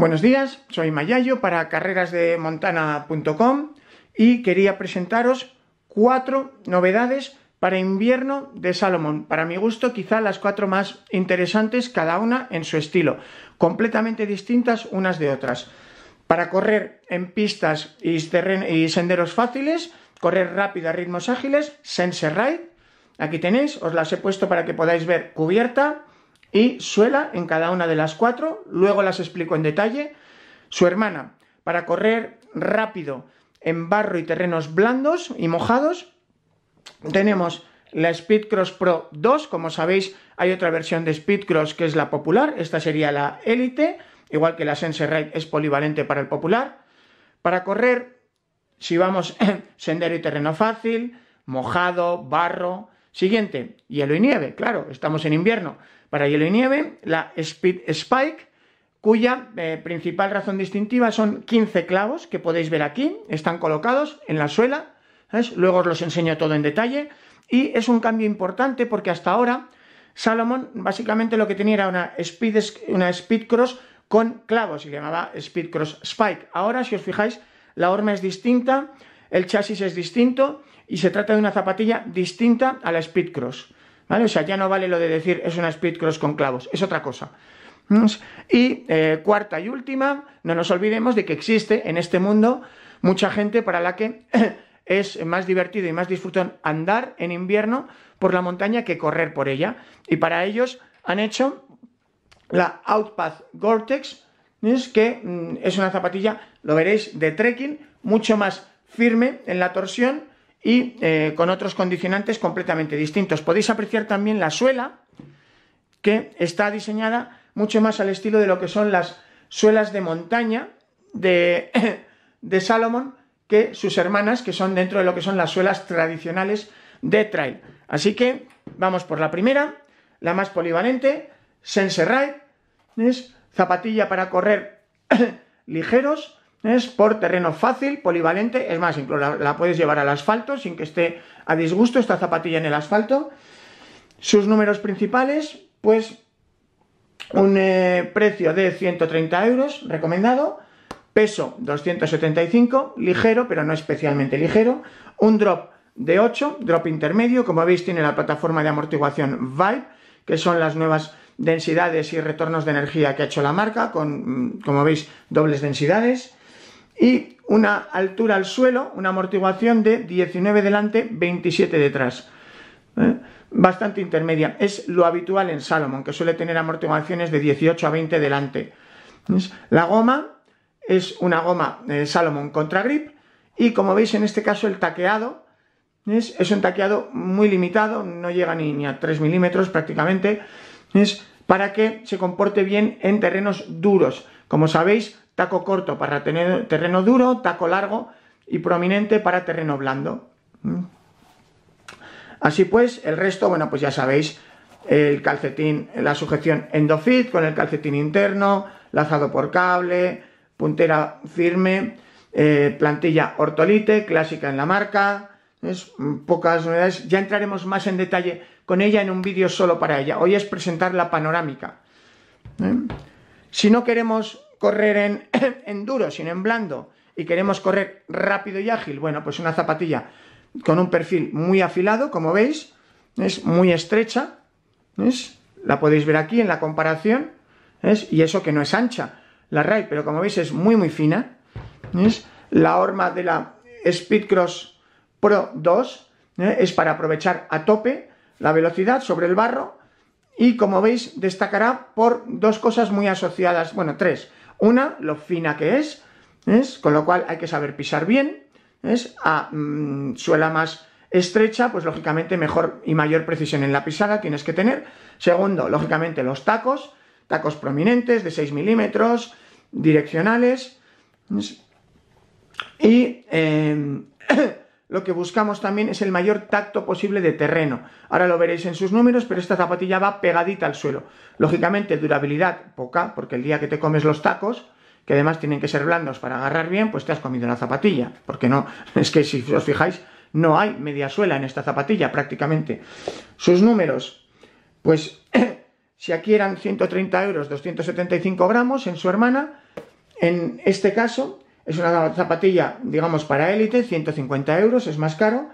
Buenos días, soy Mayayo para carrerasdemontana.com y quería presentaros cuatro novedades para invierno de Salomón Para mi gusto, quizá las cuatro más interesantes, cada una en su estilo, completamente distintas unas de otras. Para correr en pistas y, y senderos fáciles, correr rápido a ritmos ágiles, Sense Ride. Aquí tenéis, os las he puesto para que podáis ver cubierta, y suela en cada una de las cuatro, luego las explico en detalle. Su hermana, para correr rápido en barro y terrenos blandos y mojados. Tenemos la Speedcross Pro 2, como sabéis hay otra versión de Speedcross que es la popular, esta sería la Elite, igual que la Sense Ride es polivalente para el popular. Para correr, si vamos en sendero y terreno fácil, mojado, barro, Siguiente, hielo y nieve, claro, estamos en invierno. Para hielo y nieve, la Speed Spike, cuya eh, principal razón distintiva son 15 clavos que podéis ver aquí, están colocados en la suela, luego os los enseño todo en detalle, y es un cambio importante porque hasta ahora Salomon básicamente lo que tenía era una Speed, una speed Cross con clavos, se llamaba Speed Cross Spike. Ahora, si os fijáis, la horma es distinta, el chasis es distinto, y se trata de una zapatilla distinta a la Speedcross Cross. ¿Vale? O sea, ya no vale lo de decir es una Speedcross Cross con clavos, es otra cosa. ¿Mm? Y eh, cuarta y última, no nos olvidemos de que existe en este mundo mucha gente para la que es más divertido y más disfrutón andar en invierno por la montaña que correr por ella. Y para ellos han hecho la Outpath Gore-Tex, que mm, es una zapatilla, lo veréis, de trekking, mucho más firme en la torsión y eh, con otros condicionantes completamente distintos. Podéis apreciar también la suela, que está diseñada mucho más al estilo de lo que son las suelas de montaña de, de Salomon que sus hermanas, que son dentro de lo que son las suelas tradicionales de trail. Así que vamos por la primera, la más polivalente, Sense Ride, es zapatilla para correr ligeros, es por terreno fácil, polivalente, es más, incluso la, puedes llevar al asfalto sin que esté a disgusto esta zapatilla en el asfalto. Sus números principales, pues un eh, precio de 130 euros recomendado, peso 275, ligero pero no especialmente ligero, un drop de 8, drop intermedio, como veis tiene la plataforma de amortiguación Vibe, que son las nuevas densidades y retornos de energía que ha hecho la marca, con, mm, como veis, dobles densidades y una altura al suelo, una amortiguación de 19 delante, 27 detrás. ¿eh? Bastante intermedia. Es lo habitual en Salomon, que suele tener amortiguaciones de 18 a 20 delante. La goma es una goma de eh, Salomon contra grip y como veis en este caso el taqueado es un taqueado muy limitado, no llega ni, a 3 milímetros prácticamente para que se comporte bien en terrenos duros. Como sabéis, taco corto para terreno duro, taco largo y prominente para terreno blando. Mm. Así pues, el resto, bueno, pues ya sabéis, el calcetín, la sujeción endofit con el calcetín interno, lazado por cable, puntera firme, eh, plantilla ortolite, clásica en la marca, es pocas novedades. Ya entraremos más en detalle con ella en un vídeo solo para ella. Hoy es presentar la panorámica. ¿eh? Si no queremos correr en, duro, sino en blando, y queremos correr rápido y ágil, bueno, pues una zapatilla con un perfil muy afilado, como veis, es muy estrecha, la podéis ver aquí en la comparación, y eso que no es ancha la rail, pero como veis es muy muy fina, la horma de la Speedcross Pro 2 ¿eh? es para aprovechar a tope la velocidad sobre el barro y como veis destacará por dos cosas muy asociadas, bueno, tres. Una, lo fina que es, ¿eh? con lo cual hay que saber pisar bien, es a mm, suela más estrecha, pues lógicamente mejor y mayor precisión en la pisada tienes que tener. Segundo, lógicamente los tacos, tacos prominentes de 6 milímetros, direccionales. Y em, eh, lo que buscamos también es el mayor tacto posible de terreno. Ahora lo veréis en sus números, pero esta zapatilla va pegadita al suelo. Lógicamente, durabilidad poca, porque el día que te comes los tacos, que además tienen que ser blandos para agarrar bien, pues te has comido la zapatilla. Porque no, es que si os fijáis, no hay media suela en esta zapatilla prácticamente. Sus números, pues si aquí eran 130 euros, 275 gramos en su hermana, en este caso es una zapatilla, digamos, para élite, 150 euros, es más caro.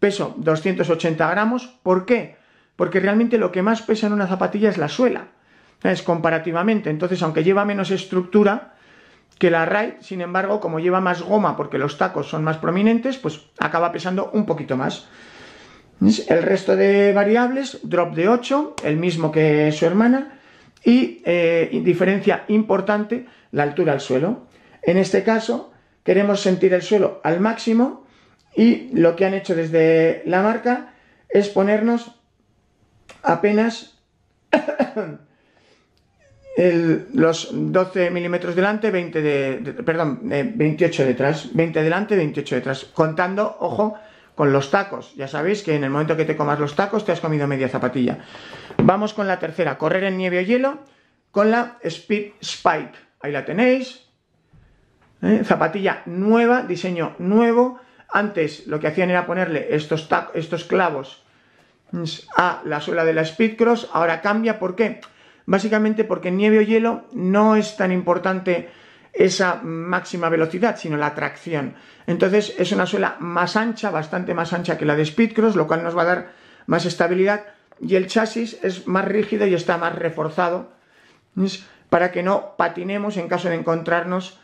Peso 280 gramos. ¿Por qué? Porque realmente lo que más pesa en una zapatilla es la suela. Es comparativamente. Entonces, aunque lleva menos estructura que la RAI, sin embargo, como lleva más goma porque los tacos son más prominentes, pues acaba pesando un poquito más. El resto de variables, drop de 8, el mismo que su hermana, y eh, diferencia importante, la altura al suelo. En este caso, queremos sentir el suelo al máximo y lo que han hecho desde la marca es ponernos apenas los 12 milímetros delante, 20 de, perdón, 28 eh, detrás, 20 delante, 28 detrás, contando, ojo, con los tacos. Ya sabéis que en el momento que te comas los tacos te has comido media zapatilla. Vamos con la tercera, correr en nieve o hielo con la Speed Spike. Ahí la tenéis, ¿eh? Zapatilla nueva, diseño nuevo. Antes lo que hacían era ponerle estos, estos clavos a la suela de la Speedcross, ahora cambia, ¿por qué? Básicamente porque en nieve o hielo no es tan importante esa máxima velocidad, sino la tracción. Entonces es una suela más ancha, bastante más ancha que la de Speedcross, lo cual nos va a dar más estabilidad y el chasis es más rígido y está más reforzado para que no patinemos en caso de encontrarnos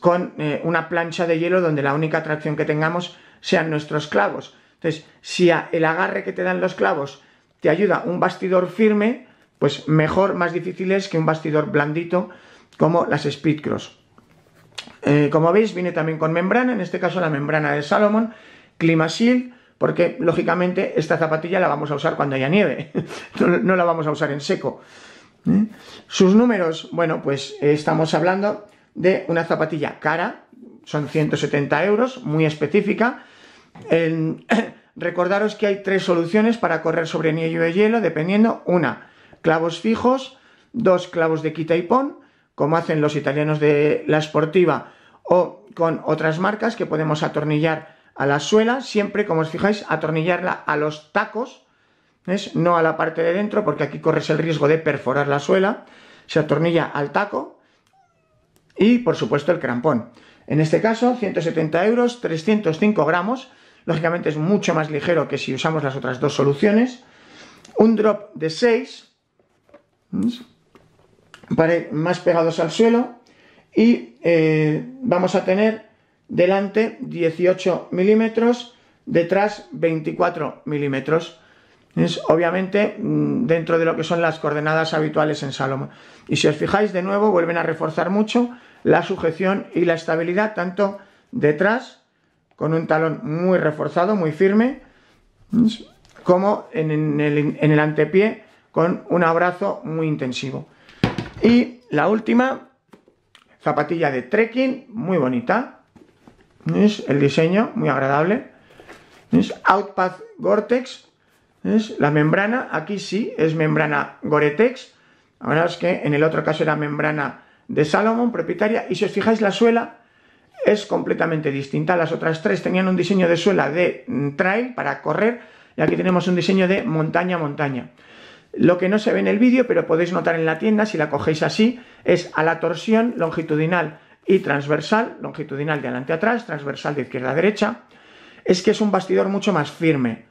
con eh, una plancha de hielo donde la única atracción que tengamos sean nuestros clavos. Entonces, si el agarre que te dan los clavos te ayuda un bastidor firme, pues mejor, más difícil es que un bastidor blandito como las Speedcross. Eh, como veis, viene también con membrana, en este caso la membrana de Salomon, Climashield, porque lógicamente esta zapatilla la vamos a usar cuando haya nieve, no, la vamos a usar en seco. ¿Eh? Sus números, bueno, pues estamos hablando de una zapatilla cara, son 170 euros, muy específica. recordaros que hay tres soluciones para correr sobre nieve de hielo, dependiendo, una, clavos fijos, dos clavos de quita y pon, como hacen los italianos de la Sportiva, o con otras marcas que podemos atornillar a la suela, siempre, como os fijáis, atornillarla a los tacos, es no a la parte de dentro, porque aquí corres el riesgo de perforar la suela, se atornilla al taco, y por supuesto el crampón. En este caso, 170 euros, 305 gramos. Lógicamente es mucho más ligero que si usamos las otras dos soluciones. Un drop de 6, para más pegados al suelo. Y eh, vamos a tener delante 18 milímetros, detrás 24 milímetros. Es obviamente mm, dentro de lo que son las coordenadas habituales en Salomón. Y si os fijáis de nuevo, vuelven a reforzar mucho la sujeción y la estabilidad tanto detrás con un talón muy reforzado, muy firme, como en el, antepié con un abrazo muy intensivo. Y la última, zapatilla de trekking, muy bonita. es El diseño, muy agradable. es Outpad Gore-Tex. La membrana, aquí sí, es membrana Gore-Tex. Ahora es que en el otro caso era membrana de Salomon, propietaria, y si os fijáis la suela es completamente distinta. Las otras tres tenían un diseño de suela de mm, trail para correr y aquí tenemos un diseño de montaña-montaña. Lo que no se ve en el vídeo, pero podéis notar en la tienda, si la cogéis así, es a la torsión longitudinal y transversal, longitudinal de adelante a atrás, transversal de izquierda a derecha, es que es un bastidor mucho más firme,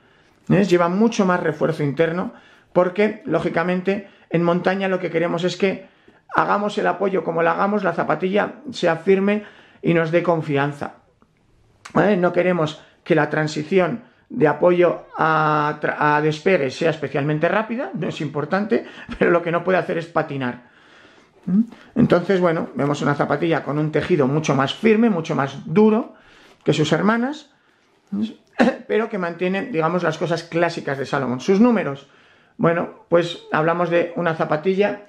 ¿eh? lleva mucho más refuerzo interno, porque lógicamente en montaña lo que queremos es que hagamos el apoyo como lo hagamos, la zapatilla sea firme y nos dé confianza. ¿Eh? No queremos que la transición de apoyo a, a, despegue sea especialmente rápida, no es importante, pero lo que no puede hacer es patinar. ¿Mm? Entonces, bueno, vemos una zapatilla con un tejido mucho más firme, mucho más duro que sus hermanas, ¿Mm? pero que mantiene, digamos, las cosas clásicas de Salomón. Sus números, bueno, pues hablamos de una zapatilla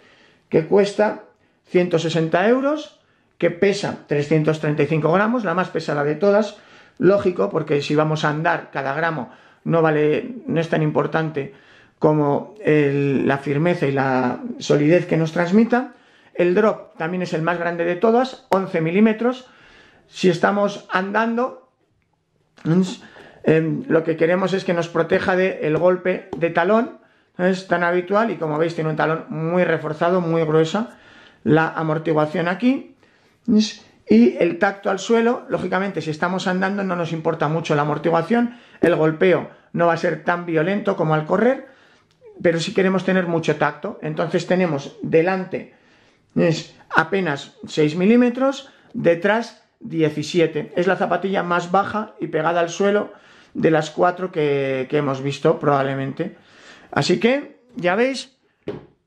que cuesta 160 euros, que pesa 335 gramos, la más pesada de todas. Lógico, porque si vamos a andar, cada gramo no vale, no es tan importante como la firmeza y la solidez que nos transmita. El drop también es el más grande de todas, 11 milímetros. Si estamos andando, mm, eh, lo que queremos es que nos proteja del golpe de talón es tan habitual y como veis tiene un talón muy reforzado, muy gruesa la amortiguación aquí y el tacto al suelo, lógicamente si estamos andando no nos importa mucho la amortiguación, el golpeo no va a ser tan violento como al correr, pero si queremos tener mucho tacto, entonces tenemos delante es apenas 6 milímetros, detrás 17, es la zapatilla más baja y pegada al suelo de las cuatro que hemos visto probablemente. Así que, ya veis,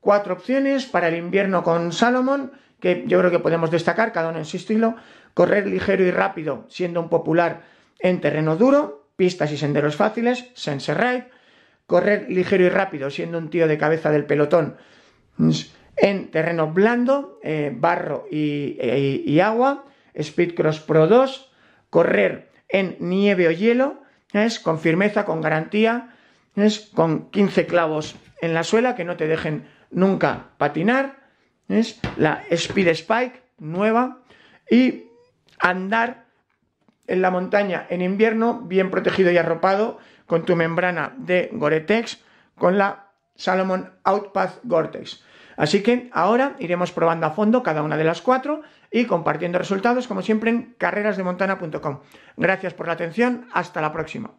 cuatro opciones para el invierno con Salomon, que yo creo que podemos destacar, cada uno en su estilo. Correr ligero y rápido, siendo un popular en terreno duro, pistas y senderos fáciles, Sense Ride. Correr ligero y rápido, siendo un tío de cabeza del pelotón mm, en terreno blando, eh, barro y, eh, agua. Speedcross Pro 2. Correr en nieve o hielo, es con firmeza, con garantía, con 15 clavos en la suela que no te dejen nunca patinar, es la Speed Spike nueva y andar en la montaña en invierno bien protegido y arropado con tu membrana de Gore-Tex con la Salomon Outpath Gore-Tex. Así que ahora iremos probando a fondo cada una de las cuatro y compartiendo resultados como siempre en carrerasdemontana.com. Gracias por la atención, hasta la próxima.